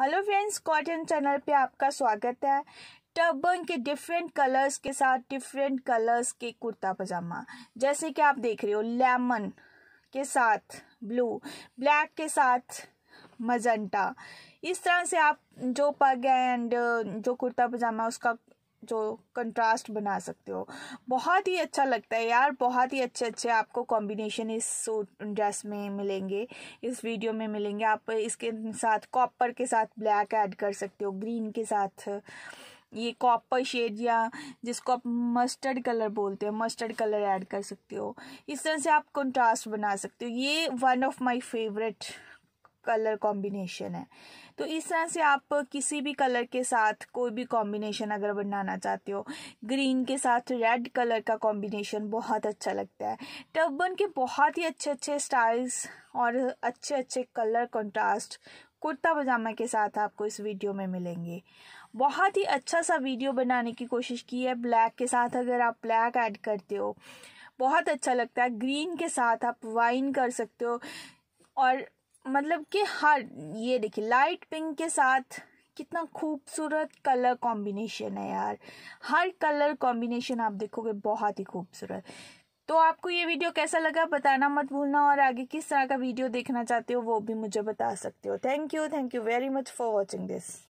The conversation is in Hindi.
हेलो फ्रेंड्स कॉटन चैनल पे आपका स्वागत है टर्बन के डिफरेंट कलर्स के साथ डिफरेंट कलर्स के कुर्ता पजामा जैसे कि आप देख रहे हो लेमन के साथ ब्लू ब्लैक के साथ मजंटा इस तरह से आप जो पग एंड जो कुर्ता पजामा उसका जो कंट्रास्ट बना सकते हो बहुत ही अच्छा लगता है यार बहुत ही अच्छे अच्छे आपको कॉम्बिनेशन इस सूट ड्रेस में मिलेंगे इस वीडियो में मिलेंगे आप इसके साथ कॉपर के साथ ब्लैक ऐड कर सकते हो ग्रीन के साथ ये कॉपर शेड या जिसको आप मस्टर्ड कलर बोलते हो मस्टर्ड कलर ऐड कर सकते हो इस तरह से आप कंट्रास्ट बना सकते हो ये one of my favourite colour combination है तो इस तरह से आप किसी भी कलर के साथ कोई भी कॉम्बिनेशन अगर बनाना चाहते हो ग्रीन के साथ रेड कलर का कॉम्बिनेशन बहुत अच्छा लगता है टर्बन के बहुत ही अच्छे अच्छे स्टाइल्स और अच्छे अच्छे कलर कंट्रास्ट कुर्ता पजामा के साथ आपको इस वीडियो में मिलेंगे बहुत ही अच्छा सा वीडियो बनाने की कोशिश की है ब्लैक के साथ अगर आप ब्लैक ऐड करते हो बहुत अच्छा लगता है ग्रीन के साथ आप वाइन कर सकते हो और मतलब कि हर हाँ, ये देखिए लाइट पिंक के साथ कितना खूबसूरत कलर कॉम्बिनेशन है यार हर कलर कॉम्बिनेशन आप देखोगे बहुत ही खूबसूरत तो आपको ये वीडियो कैसा लगा बताना मत भूलना और आगे किस तरह का वीडियो देखना चाहते हो वो भी मुझे बता सकते हो thank you thank you very much for watching this